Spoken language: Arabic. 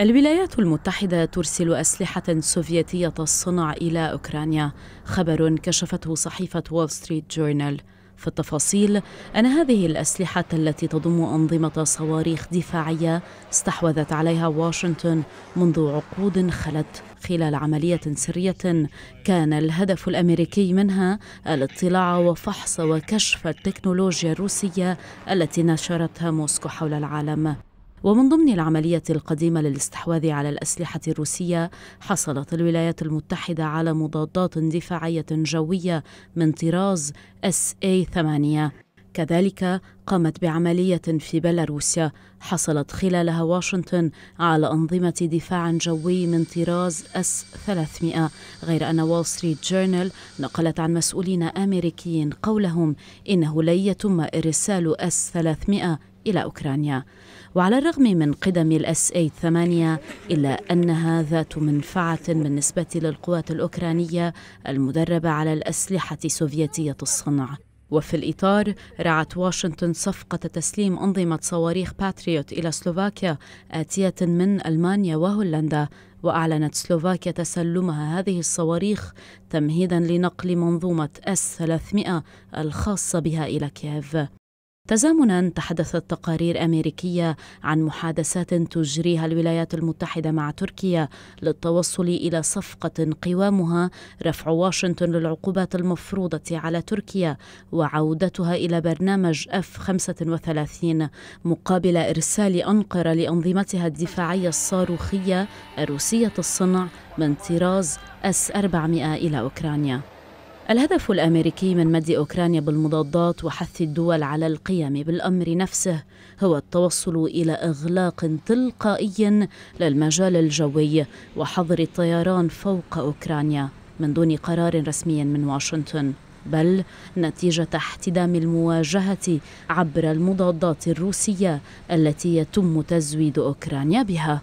الولايات المتحدة ترسل أسلحة سوفيتية الصنع إلى أوكرانيا خبر كشفته صحيفة وول ستريت جورنال في التفاصيل أن هذه الأسلحة التي تضم أنظمة صواريخ دفاعية استحوذت عليها واشنطن منذ عقود خلت خلال عملية سرية كان الهدف الأمريكي منها الاطلاع وفحص وكشف التكنولوجيا الروسية التي نشرتها موسكو حول العالم ومن ضمن العملية القديمة للاستحواذ على الأسلحة الروسية حصلت الولايات المتحدة على مضادات دفاعية جوية من طراز SA-8 كذلك قامت بعملية في بيلاروسيا حصلت خلالها واشنطن على أنظمة دفاع جوي من طراز اس 300 غير أن وول ستريت جورنال نقلت عن مسؤولين أمريكيين قولهم إنه لن يتم إرسال اس 300 إلى أوكرانيا وعلى الرغم من قدم الاس اي 8 الا انها ذات منفعه بالنسبه للقوات الاوكرانيه المدربه على الاسلحه السوفيتيه الصنع وفي الإطار رعت واشنطن صفقة تسليم أنظمة صواريخ باتريوت إلى سلوفاكيا آتية من ألمانيا وهولندا وأعلنت سلوفاكيا تسلمها هذه الصواريخ تمهيدا لنقل منظومة S-300 الخاصة بها إلى كييف تزامنا تحدثت تقارير امريكيه عن محادثات تجريها الولايات المتحده مع تركيا للتوصل الى صفقه قوامها رفع واشنطن للعقوبات المفروضه على تركيا وعودتها الى برنامج اف 35 مقابل ارسال انقره لانظمتها الدفاعيه الصاروخيه الروسيه الصنع من طراز اس 400 الى اوكرانيا الهدف الامريكي من مد اوكرانيا بالمضادات وحث الدول على القيام بالامر نفسه هو التوصل الى اغلاق تلقائي للمجال الجوي وحظر الطيران فوق اوكرانيا من دون قرار رسمي من واشنطن بل نتيجة احتدام المواجهة عبر المضادات الروسية التي يتم تزويد أوكرانيا بها